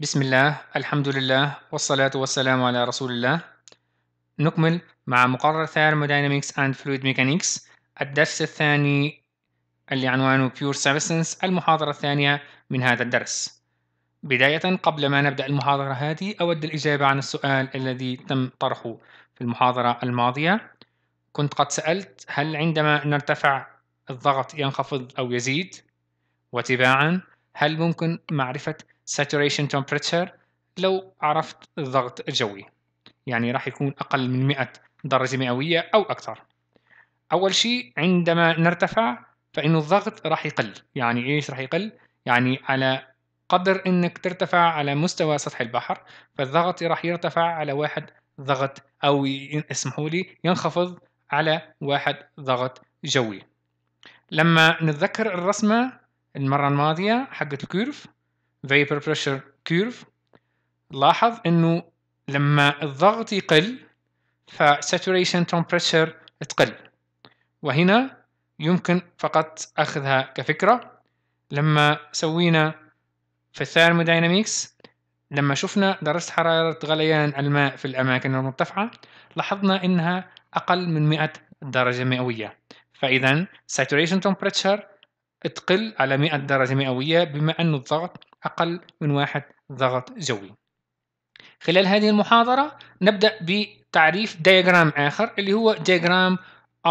بسم الله الحمد لله والصلاة والسلام على رسول الله نكمل مع مقرر Thermodynamics and Fluid Mechanics الدرس الثاني اللي عنوانه Pure Substance المحاضرة الثانية من هذا الدرس بداية قبل ما نبدأ المحاضرة هذه أود الإجابة عن السؤال الذي تم طرحه في المحاضرة الماضية كنت قد سألت هل عندما نرتفع الضغط ينخفض أو يزيد؟ وتباعا هل ممكن معرفة saturation temperature لو عرفت الضغط الجوي يعني راح يكون أقل من 100 درجة مئوية أو أكثر أول شيء عندما نرتفع فإن الضغط راح يقل يعني إيش راح يقل؟ يعني على قدر إنك ترتفع على مستوى سطح البحر فالضغط راح يرتفع على واحد ضغط أو اسمحوا لي ينخفض على واحد ضغط جوي لما نتذكر الرسمة المرة الماضية حقت الكيرف vapor pressure curve لاحظ انه لما الضغط يقل saturation temperature تقل وهنا يمكن فقط اخذها كفكرة لما سوينا في الثيرموداينامكس لما شفنا درجة حرارة غليان الماء في الأماكن المرتفعة لاحظنا إنها أقل من 100 درجة مئوية فإذا saturation temperature تقل على 100 درجة مئوية بما أن الضغط أقل من واحد ضغط جوي خلال هذه المحاضرة نبدأ بتعريف ديجرام آخر اللي هو ديجرام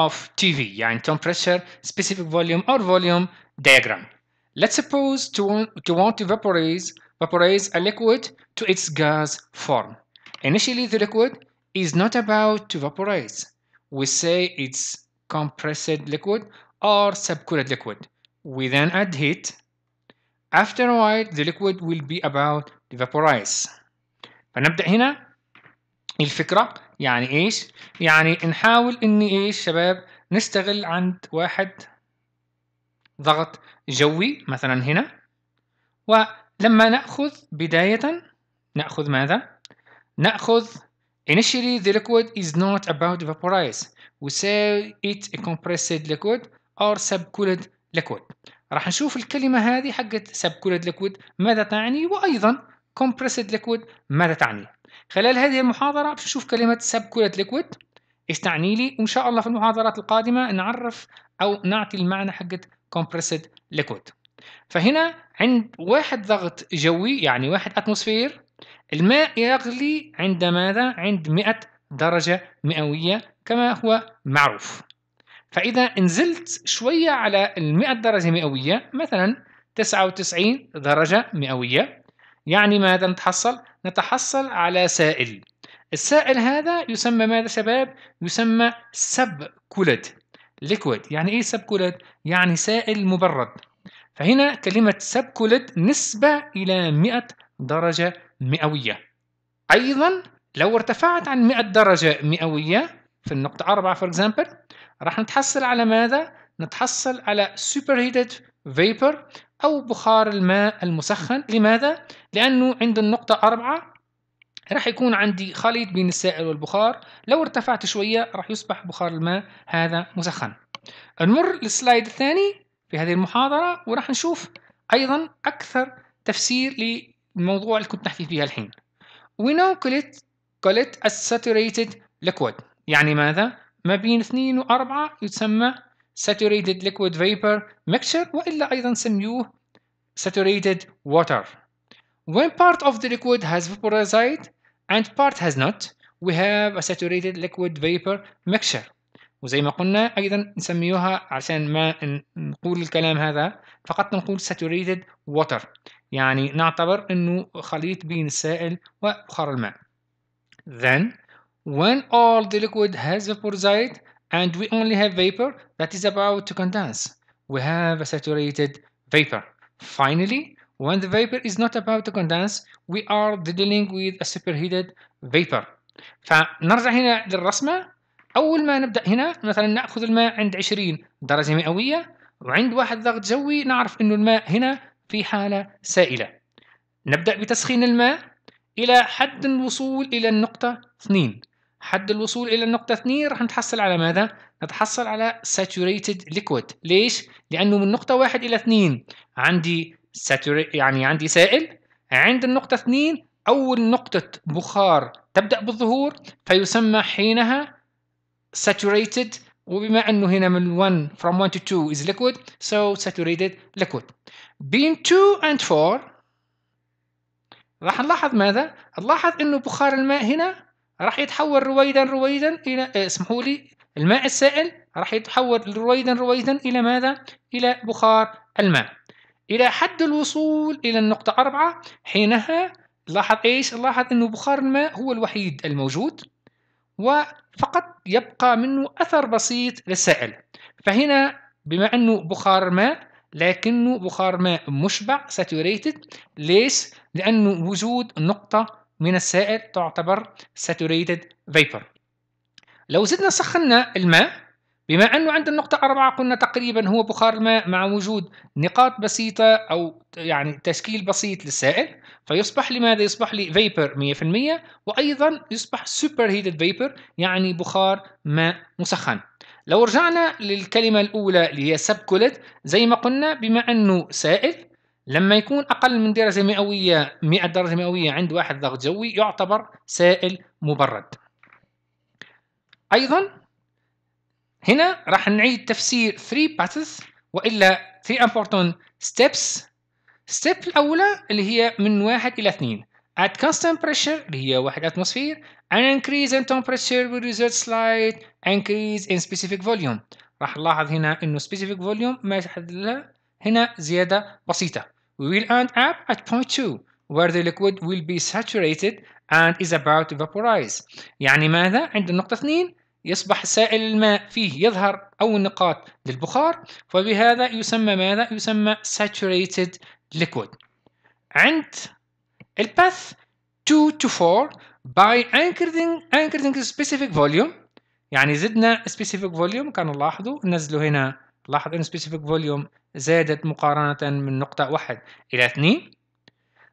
of TV يعني temperature specific volume or volume diagram Let's suppose to want to, want to vaporize, vaporize a liquid to its gas form. Initially, the liquid is not about to vaporize. We say it's compressed liquid or subcooled liquid. We then add heat. After a while the liquid will be about to vaporize. فنبدأ هنا الفكرة يعني ايش؟ يعني نحاول اني ايش شباب نستغل عند واحد ضغط جوي مثلا هنا ولما نأخذ بداية نأخذ ماذا؟ نأخذ initially the liquid is not about to vaporize we say it's a compressed liquid or subcooled ليكويد راح نشوف الكلمة هذه حقت سبكولد ليكويد ماذا تعني وأيضا كومبريسد ليكويد ماذا تعني خلال هذه المحاضرة بنشوف كلمة سبكولد ليكويد ايش تعني لي وان شاء الله في المحاضرات القادمة نعرف او نعطي المعنى حقت كومبريسد ليكويد فهنا عند واحد ضغط جوي يعني واحد اتموسفير الماء يغلي عند ماذا؟ عند 100 درجة مئوية كما هو معروف فإذا نزلت شوية على المئة 100 درجة مئوية مثلا 99 درجة مئوية يعني ماذا نتحصل؟ نتحصل على سائل السائل هذا يسمى ماذا شباب؟ يسمى كولد ليكويد يعني ايه كولد يعني سائل مبرد فهنا كلمة مئة نسبة إلى 100 درجة مئوية أيضا لو ارتفعت عن 100 درجة مئوية في النقطة 4 for example راح نتحصل على ماذا؟ نتحصل على superheated vapor أو بخار الماء المسخن لماذا؟ لأنه عند النقطة 4 راح يكون عندي خليط بين السائل والبخار لو ارتفعت شوية راح يصبح بخار الماء هذا مسخن نمر للسلايد الثاني في هذه المحاضرة وراح نشوف أيضا أكثر تفسير للموضوع اللي كنت نحكي فيه الحين We now call it, call it a saturated liquid يعني ماذا؟ ما بين 2 و4 يسمى saturated liquid vapor mixture وإلا أيضا سميوه saturated water. When part of the liquid has vaporized and part has not, we have a saturated liquid vapor mixture. وزي ما قلنا أيضا نسميوها عشان ما نقول الكلام هذا فقط نقول saturated water يعني نعتبر أنه خليط بين السائل وبخار الماء. Then When all the liquid has vaporized and we only have vapor that is about to condense, we have a saturated vapor. Finally, when the vapor is not about to condense, we are dealing with a superheated vapor. فنرجع هنا للرسمة أول ما نبدأ هنا مثلا نأخذ الماء عند 20 درجة مئوية وعند واحد ضغط جوي نعرف أنه الماء هنا في حالة سائلة نبدأ بتسخين الماء إلى حد الوصول إلى النقطة 2 حد الوصول الى النقطه 2 راح نتحصل على ماذا نتحصل على saturated liquid ليش لانه من نقطه 1 الى 2 عندي saturated يعني عندي سائل عند النقطه 2 اول نقطه بخار تبدا بالظهور فيسمى حينها saturated وبما انه هنا من 1 from 1 to 2 is liquid so saturated liquid بين 2 and 4 راح نلاحظ ماذا؟ نلاحظ انه بخار الماء هنا راح يتحول رويدا رويدا إلى آه، اسمحوا لي الماء السائل راح يتحول رويدا رويدا إلى ماذا؟ إلى بخار الماء إلى حد الوصول إلى النقطة أربعة حينها لاحظ إيش؟ لاحظ أنه بخار الماء هو الوحيد الموجود وفقط يبقى منه أثر بسيط للسائل فهنا بما أنه بخار ماء لكنه بخار ماء مشبع ساتوريتد ليش؟ لأنه وجود نقطة من السائل تعتبر saturated vapor لو زدنا سخنا الماء بما أنه عند النقطة أربعة قلنا تقريبا هو بخار الماء مع وجود نقاط بسيطة أو يعني تشكيل بسيط للسائل فيصبح لماذا يصبح لي vapor 100% وأيضا يصبح superheated vapor يعني بخار ماء مسخن لو رجعنا للكلمة الأولى اللي هي subcooled زي ما قلنا بما أنه سائل لما يكون أقل من درجة مئوية 100 درجة مئوية عند واحد ضغط جوي يعتبر سائل مبرد أيضا هنا راح نعيد تفسير 3 paths وإلا 3 important steps ستيب الأولى اللي هي من واحد إلى اثنين at constant pressure اللي هي واحد أتموسفير an increase in temperature will result slight increase in specific volume راح نلاحظ هنا إنه specific volume ما يتحدد لها هنا زيادة بسيطة We will end up at point 2 where the liquid will be saturated and is about to vaporize يعني ماذا؟ عند النقطة 2 يصبح سائل الماء فيه يظهر أول نقاط للبخار فبهذا يسمى ماذا؟ يسمى saturated liquid عند الباث 2 to 4 by anchoring anchoring specific volume يعني زدنا specific volume كانوا لاحظوا نزلوا هنا لاحظ ان specific volume زادت مقارنة من نقطة واحد إلى اثنين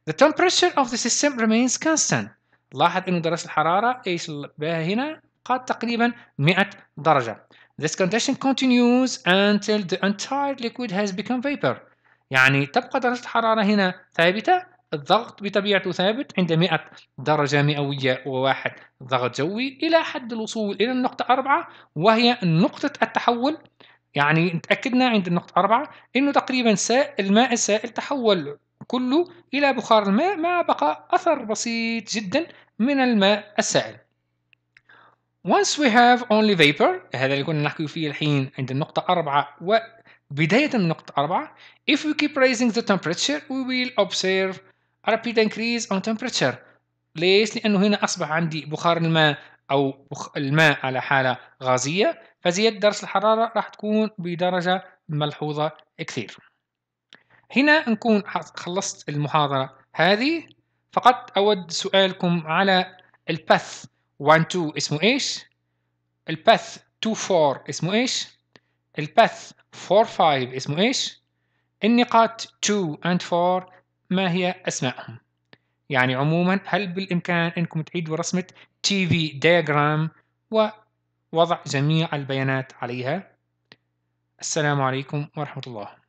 The temperature of the system remains constant لاحظ أنه درجة الحرارة إيش بها هنا قد تقريبا 100 درجة This condition continues until the entire liquid has become vapor يعني تبقى درجة الحرارة هنا ثابتة الضغط بطبيعته ثابت عند 100 درجة مئوية وواحد ضغط جوي إلى حد الوصول إلى النقطة أربعة وهي نقطة التحول يعني تأكدنا عند النقطة أربعة أنه تقريبا سائل الماء السائل تحول كله إلى بخار الماء مع بقاء أثر بسيط جدا من الماء السائل Once we have only vapor هذا اللي كنا نحكي فيه الحين عند النقطة أربعة وبداية من النقطة أربعة If we keep raising the temperature we will observe a rapid increase on temperature ليش؟ لأنه هنا أصبح عندي بخار الماء أو الماء على حالة غازية فزيادة درجة الحرارة راح تكون بدرجة ملحوظة كثير هنا نكون خلصت المحاضرة هذه فقط أود سؤالكم على الباث 1 2 اسمه إيش الباث 2 4 اسمه إيش الباث 4 5 اسمه إيش النقاط 2 and 4 ما هي أسمائهم يعني عموما هل بالإمكان أنكم تعيدوا رسمة تي في diagram و وضع جميع البيانات عليها السلام عليكم ورحمة الله